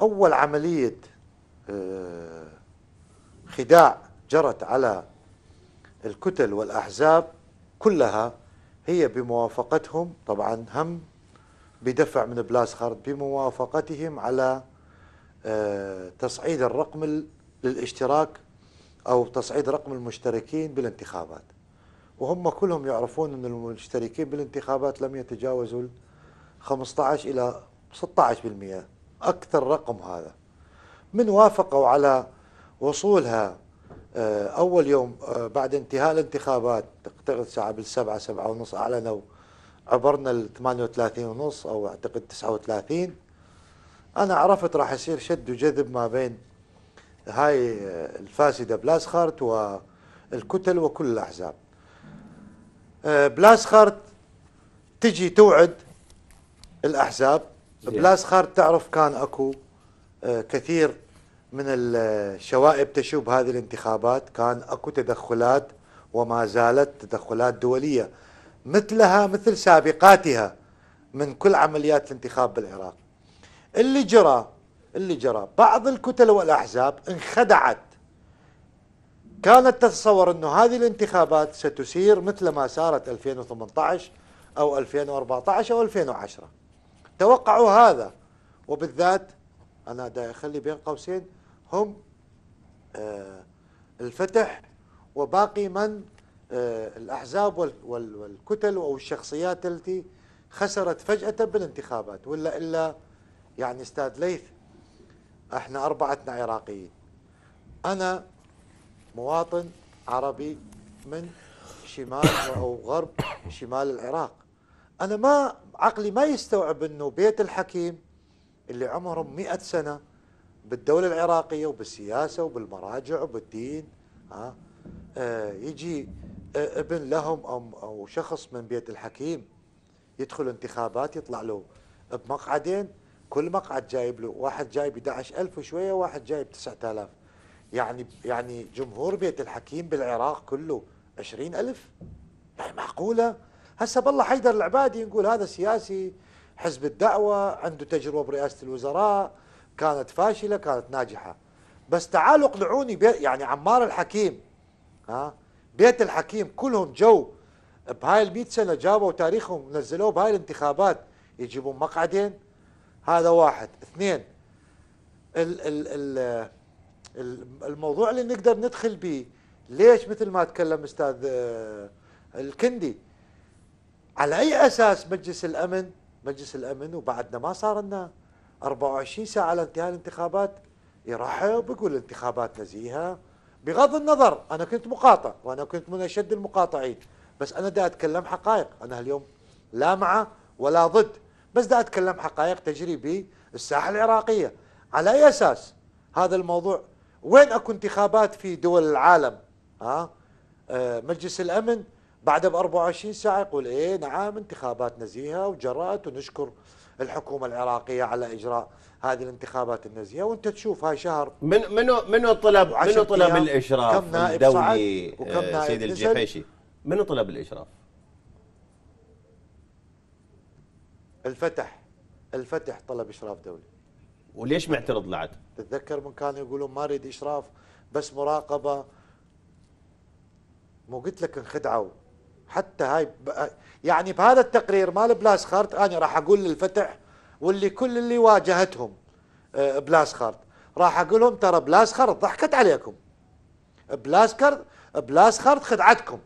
أول عملية آه، خداع جرت على الكتل والأحزاب كلها هي بموافقتهم طبعا هم بدفع من بلاسخارد بموافقتهم على آه، تصعيد الرقم للاشتراك أو تصعيد رقم المشتركين بالانتخابات وهم كلهم يعرفون أن المشتركين بالانتخابات لم يتجاوزوا 15 إلى 16% أكثر رقم هذا من وافقوا على وصولها آه، أول يوم آه، بعد انتهاء الانتخابات أعتقد ساعة بالسبعة سبعة ونص أعلنوا عبرنا ال 38 ونص أو أعتقد 39 أنا عرفت راح يصير شد وجذب ما بين هاي آه، الفاسدة بلاسخارت والكتل وكل الأحزاب بلاسخارت تجي توعد الأحزاب بلاس خار تعرف كان اكو آه، كثير من الشوائب تشوب هذه الانتخابات كان اكو تدخلات وما زالت تدخلات دوليه مثلها مثل سابقاتها من كل عمليات الانتخاب بالعراق اللي جرى اللي جرى بعض الكتل والاحزاب انخدعت كانت تتصور انه هذه الانتخابات ستسير مثل ما سارت 2018 او 2014 او 2010 توقعوا هذا وبالذات أنا دا أخلي بين قوسين هم آه، الفتح وباقي من آه، الأحزاب والكتل أو الشخصيات التي خسرت فجأة بالانتخابات ولا إلا يعني استاذ ليث احنا أربعتنا عراقيين أنا مواطن عربي من شمال أو غرب شمال العراق أنا ما عقلي ما يستوعب أنه بيت الحكيم اللي عمره مئة سنة بالدولة العراقية وبالسياسة وبالمراجع وبالدين ها آه يجي آه ابن لهم أو, أو شخص من بيت الحكيم يدخل انتخابات يطلع له بمقعدين كل مقعد جايب له واحد جايب 11000 وشوية وواحد جايب 9000 يعني يعني جمهور بيت الحكيم بالعراق كله 20000 يعني معقولة هسه بالله حيدر العبادي نقول هذا سياسي حزب الدعوة عنده تجربة برئاسة الوزراء كانت فاشلة كانت ناجحة بس تعالوا اقنعوني يعني عمار الحكيم ها بيت الحكيم كلهم جو بهاي ال سنة جابوا تاريخهم نزلوه بهاي الانتخابات يجيبون مقعدين هذا واحد اثنين ال ال ال الموضوع اللي نقدر ندخل به ليش مثل ما تكلم استاذ آه، الكندي على اي اساس مجلس الامن مجلس الامن وبعدنا ما صار لنا 24 ساعه على انتهاء الانتخابات يرحب ويقول الانتخابات نزيهه بغض النظر انا كنت مقاطع وانا كنت من اشد المقاطعين بس انا دا اتكلم حقائق انا اليوم لا مع ولا ضد بس دا اتكلم حقائق تجري بالساحه العراقيه على اي اساس هذا الموضوع وين اكو انتخابات في دول العالم ها آه؟, آه مجلس الامن بعد ب 24 ساعه يقول ايه نعم انتخابات نزيهه وجرات ونشكر الحكومه العراقيه على اجراء هذه الانتخابات النزيهه وانت تشوف هاي شهر من منو منو طلب منو طلب الاشراف كم نائب الدولي وكم آه، نائب سيد الجحيشي منو طلب الاشراف؟ الفتح الفتح طلب اشراف دولي وليش معترض لعد؟ تتذكر من كانوا يقولون ما اريد اشراف بس مراقبه مو قلت لك انخدعوا حتى هاي يعني بهذا التقرير مال بلاسخارت انا راح اقول للفتح واللي كل اللي واجهتهم آه، بلاسخارت راح اقول لهم ترى بلاسخارت ضحكت عليكم بلاسخارت بلاسخارت خدعتكم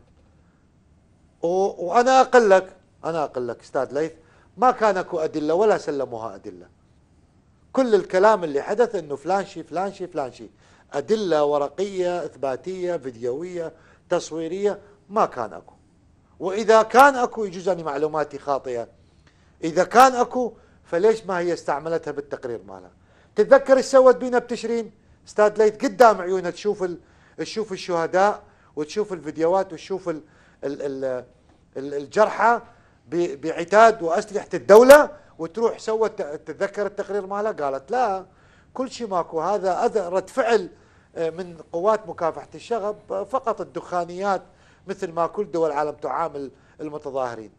وانا اقول لك انا اقول لك استاذ ليث ما كان اكو ادله ولا سلموها ادله كل الكلام اللي حدث انه فلان شي فلان شي فلان شي ادله ورقيه اثباتيه فيديويه تصويريه ما كان اكو وإذا كان أكو يجوز أني معلوماتي خاطئة إذا كان أكو فليش ما هي استعملتها بالتقرير مالها تتذكر ايش سوت بينا بتشرين استاذ ليت قدام عيونها تشوف تشوف الشهداء وتشوف الفيديوهات وتشوف ال ال ال الجرحى بعتاد وأسلحة الدولة وتروح سوت تتذكر التقرير مالها قالت لا كل شيء ماكو هذا رد فعل آه، من قوات مكافحة الشغب فقط الدخانيات مثل ما كل دول العالم تعامل المتظاهرين